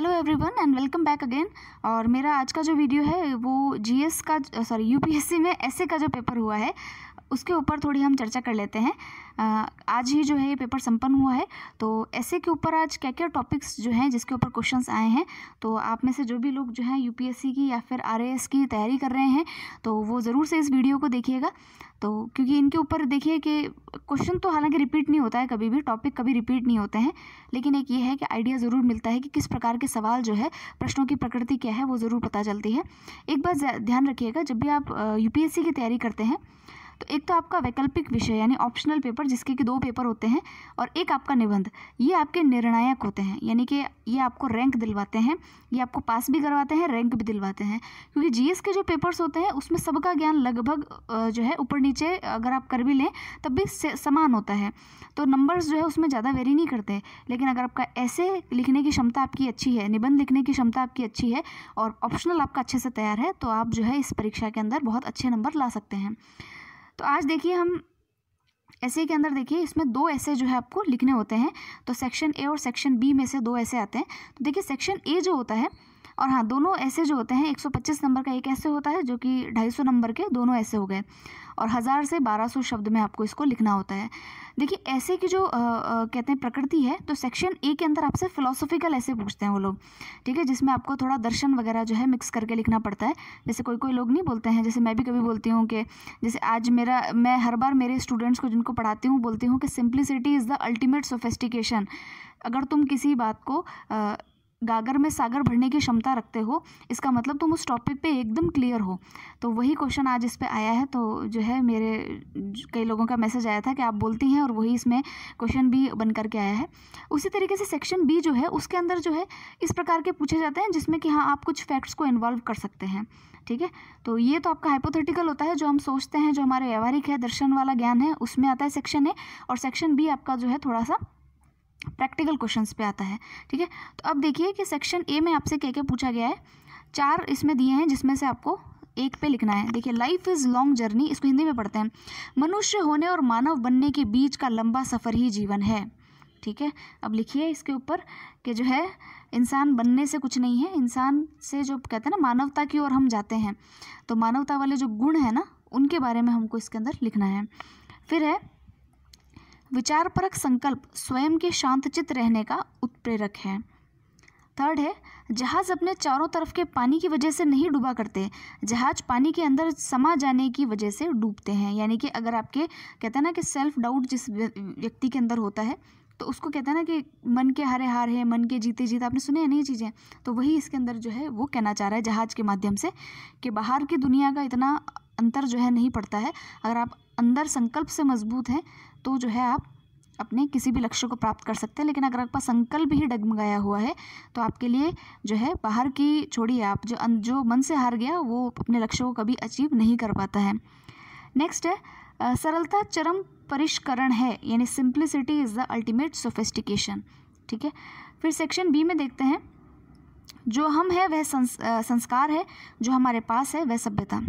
hello everyone and welcome back again और मेरा आज का जो वीडियो है वो जीएस का सॉरी यूपीएससी में एसए का जो पेपर हुआ है उसके ऊपर थोड़ी हम चर्चा कर लेते हैं आज ही जो है ये पेपर संपन्न हुआ है तो ऐसे के ऊपर आज क्या क्या टॉपिक्स जो हैं जिसके ऊपर क्वेश्चंस आए हैं तो आप में से जो भी लोग जो हैं यूपीएससी की या फिर आरएएस की तैयारी कर रहे हैं तो वो ज़रूर से इस वीडियो को देखिएगा तो क्योंकि इनके ऊपर देखिए कि क्वेश्चन तो हालांकि रिपीट नहीं होता है कभी भी टॉपिक कभी रिपीट नहीं होते हैं लेकिन एक ये है कि आइडिया ज़रूर मिलता है कि किस प्रकार के सवाल जो है प्रश्नों की प्रकृति क्या है वो ज़रूर पता चलती है एक बात ध्यान रखिएगा जब भी आप यूपीएससी की तैयारी करते हैं तो एक तो आपका वैकल्पिक विषय यानी ऑप्शनल पेपर जिसके कि दो पेपर होते हैं और एक आपका निबंध ये आपके निर्णायक होते हैं यानी कि ये आपको रैंक दिलवाते हैं ये आपको पास भी करवाते हैं रैंक भी दिलवाते हैं क्योंकि जी के जो पेपर्स होते हैं उसमें सबका ज्ञान लगभग जो है ऊपर नीचे अगर आप कर भी लें तब भी समान होता है तो नंबर्स जो है उसमें ज़्यादा वेरी नहीं करते लेकिन अगर आपका ऐसे लिखने की क्षमता आपकी अच्छी है निबंध लिखने की क्षमता आपकी अच्छी है और ऑप्शनल आपका अच्छे से तैयार है तो आप जो है इस परीक्षा के अंदर बहुत अच्छे नंबर ला सकते हैं तो आज देखिए हम ऐसे के अंदर देखिए इसमें दो ऐसे जो है आपको लिखने होते हैं तो सेक्शन ए और सेक्शन बी में से दो ऐसे आते हैं तो देखिए सेक्शन ए जो होता है और हाँ दोनों ऐसे जो होते हैं 125 नंबर का एक ऐसे होता है जो कि 250 नंबर के दोनों ऐसे हो गए और हज़ार से 1200 शब्द में आपको इसको लिखना होता है देखिए ऐसे की जो आ, आ, कहते हैं प्रकृति है तो सेक्शन ए के अंदर आपसे फिलोसॉफिकल ऐसे पूछते हैं वो लोग ठीक है जिसमें आपको थोड़ा दर्शन वगैरह जो है मिक्स करके लिखना पड़ता है जैसे कोई कोई लोग नहीं बोलते हैं जैसे मैं भी कभी बोलती हूँ कि जैसे आज मेरा मैं हर बार मेरे स्टूडेंट्स को जिनको पढ़ाती हूँ बोलती हूँ कि simplicity is the ultimate sophistication अगर तुम किसी बात को गागर में सागर भरने की क्षमता रखते हो इसका मतलब तुम उस टॉपिक पे एकदम क्लियर हो तो वही क्वेश्चन आज इस पर आया है तो जो है मेरे कई लोगों का मैसेज आया था कि आप बोलती हैं और वही इसमें क्वेश्चन भी बन करके आया है उसी तरीके से सेक्शन बी जो है उसके अंदर जो है इस प्रकार के पूछे जाते हैं जिसमें कि हाँ आप कुछ फैक्ट्स को इन्वॉल्व कर सकते हैं ठीक है तो ये तो आपका हाइपोथेटिकल होता है जो हम सोचते हैं जो हमारे व्यवहारिक है दर्शन वाला ज्ञान है उसमें आता है सेक्शन ए और सेक्शन बी आपका जो है थोड़ा सा प्रैक्टिकल क्वेश्चंस पे आता है ठीक है तो अब देखिए कि सेक्शन ए में आपसे क्या क्या पूछा गया है चार इसमें दिए हैं जिसमें से आपको एक पे लिखना है देखिए लाइफ इज़ लॉन्ग जर्नी इसको हिंदी में पढ़ते हैं मनुष्य होने और मानव बनने के बीच का लंबा सफ़र ही जीवन है ठीक है अब लिखिए इसके ऊपर कि जो है इंसान बनने से कुछ नहीं है इंसान से जो कहते हैं ना मानवता की ओर हम जाते हैं तो मानवता वाले जो गुण है ना उनके बारे में हमको इसके अंदर लिखना है फिर है विचारपरक संकल्प स्वयं के शांतचित रहने का उत्प्रेरक है थर्ड है जहाज़ अपने चारों तरफ के पानी की वजह से नहीं डूबा करते जहाज़ पानी के अंदर समा जाने की वजह से डूबते हैं यानी कि अगर आपके कहते हैं ना कि सेल्फ डाउट जिस व्यक्ति के अंदर होता है तो उसको कहते हैं ना कि मन के हारे हार है मन के जीते जीते आपने सुने नहीं चीज़ें तो वही इसके अंदर जो है वो कहना चाह रहा है जहाज़ के माध्यम से कि बाहर की दुनिया का इतना अंतर जो है नहीं पड़ता है अगर आप अंदर संकल्प से मजबूत हैं तो जो है आप अपने किसी भी लक्ष्य को प्राप्त कर सकते हैं लेकिन अगर आपका संकल्प ही डगमगाया हुआ है तो आपके लिए जो है बाहर की छोड़िए आप जो जो मन से हार गया वो अपने लक्ष्य को कभी अचीव नहीं कर पाता है नेक्स्ट है सरलता चरम परिष्करण है यानी simplicity is the ultimate sophistication ठीक है फिर सेक्शन बी में देखते हैं जो हम है वह संस, संस्कार है जो हमारे पास है वह सभ्यता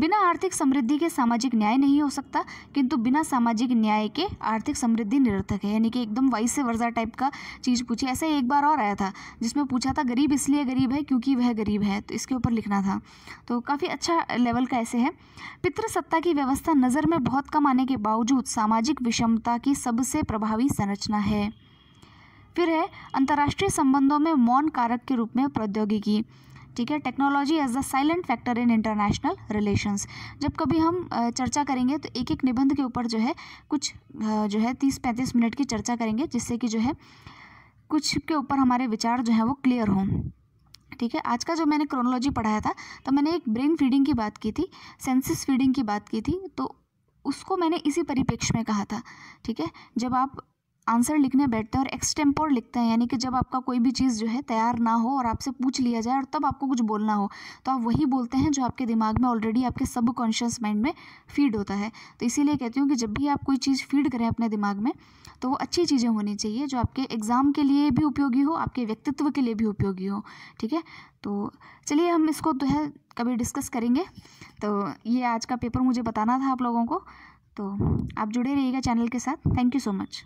बिना आर्थिक समृद्धि के सामाजिक न्याय नहीं हो सकता किंतु बिना सामाजिक न्याय के आर्थिक समृद्धि निरर्थक है यानी कि एकदम वाइस से वर्जा टाइप का चीज़ पूछी ऐसा एक बार और आया था जिसमें पूछा था गरीब इसलिए गरीब है क्योंकि वह गरीब है तो इसके ऊपर लिखना था तो काफ़ी अच्छा लेवल का ऐसे है पितृसत्ता की व्यवस्था नज़र में बहुत कम आने के बावजूद सामाजिक विषमता की सबसे प्रभावी संरचना है फिर है अंतर्राष्ट्रीय संबंधों में मौन कारक के रूप में प्रौद्योगिकी ठीक है technology as the silent factor in international relations जब कभी हम चर्चा करेंगे तो एक एक निबंध के ऊपर जो है कुछ जो है तीस पैंतीस मिनट की चर्चा करेंगे जिससे कि जो है कुछ के ऊपर हमारे विचार जो हैं वो क्लियर हों ठीक है आज का जो मैंने क्रोनोलॉजी पढ़ाया था तो मैंने एक ब्रेन फीडिंग की बात की थी सेंसिस फीडिंग की बात की थी तो उसको मैंने इसी परिप्रेक्ष्य में कहा था ठीक है जब आप आंसर लिखने बैठते हैं और एक्सटेम्पोर लिखते हैं यानी कि जब आपका कोई भी चीज़ जो है तैयार ना हो और आपसे पूछ लिया जाए और तब आपको कुछ बोलना हो तो आप वही बोलते हैं जो आपके दिमाग में ऑलरेडी आपके सब कॉन्शियस माइंड में फीड होता है तो इसीलिए कहती हूँ कि जब भी आप कोई चीज़ फीड करें अपने दिमाग में तो वो अच्छी चीज़ें होनी चाहिए जो आपके एग्ज़ाम के लिए भी उपयोगी हो आपके व्यक्तित्व के लिए भी उपयोगी हो ठीक है तो चलिए हम इसको जो तो है कभी डिस्कस करेंगे तो ये आज का पेपर मुझे बताना था आप लोगों को तो आप जुड़े रहिएगा चैनल के साथ थैंक यू सो मच